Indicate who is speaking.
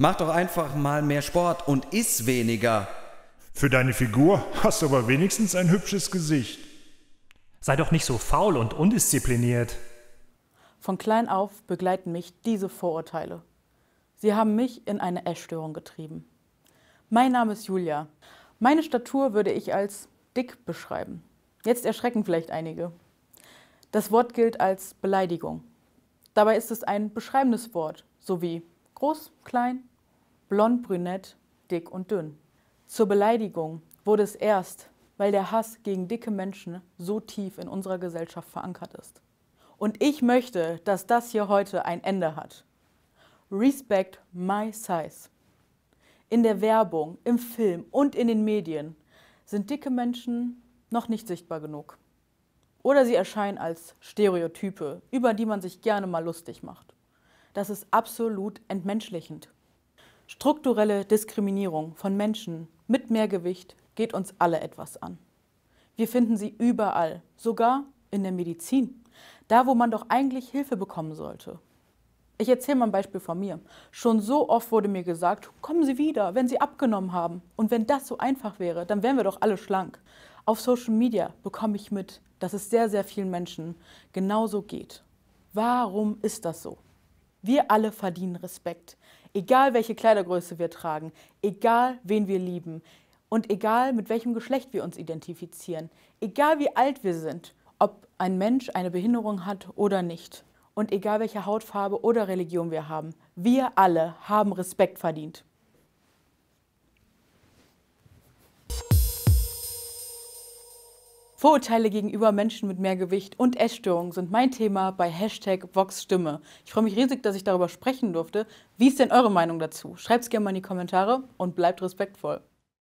Speaker 1: Mach doch einfach mal mehr Sport und iss weniger. Für deine Figur hast du aber wenigstens ein hübsches Gesicht. Sei doch nicht so faul und undiszipliniert. Von klein auf begleiten mich diese Vorurteile. Sie haben mich in eine Essstörung getrieben. Mein Name ist Julia. Meine Statur würde ich als dick beschreiben. Jetzt erschrecken vielleicht einige. Das Wort gilt als Beleidigung. Dabei ist es ein beschreibendes Wort, sowie Groß, klein, blond, brünett, dick und dünn. Zur Beleidigung wurde es erst, weil der Hass gegen dicke Menschen so tief in unserer Gesellschaft verankert ist. Und ich möchte, dass das hier heute ein Ende hat. Respect my size. In der Werbung, im Film und in den Medien sind dicke Menschen noch nicht sichtbar genug. Oder sie erscheinen als Stereotype, über die man sich gerne mal lustig macht das ist absolut entmenschlichend. Strukturelle Diskriminierung von Menschen mit Mehrgewicht geht uns alle etwas an. Wir finden sie überall, sogar in der Medizin, da wo man doch eigentlich Hilfe bekommen sollte. Ich erzähle mal ein Beispiel von mir. Schon so oft wurde mir gesagt, kommen Sie wieder, wenn Sie abgenommen haben. Und wenn das so einfach wäre, dann wären wir doch alle schlank. Auf Social Media bekomme ich mit, dass es sehr, sehr vielen Menschen genauso geht. Warum ist das so? Wir alle verdienen Respekt. Egal welche Kleidergröße wir tragen, egal wen wir lieben und egal mit welchem Geschlecht wir uns identifizieren, egal wie alt wir sind, ob ein Mensch eine Behinderung hat oder nicht und egal welche Hautfarbe oder Religion wir haben, wir alle haben Respekt verdient. Vorurteile gegenüber Menschen mit mehr Gewicht und Essstörungen sind mein Thema bei Hashtag VoxStimme. Ich freue mich riesig, dass ich darüber sprechen durfte. Wie ist denn eure Meinung dazu? Schreibt es gerne mal in die Kommentare und bleibt respektvoll.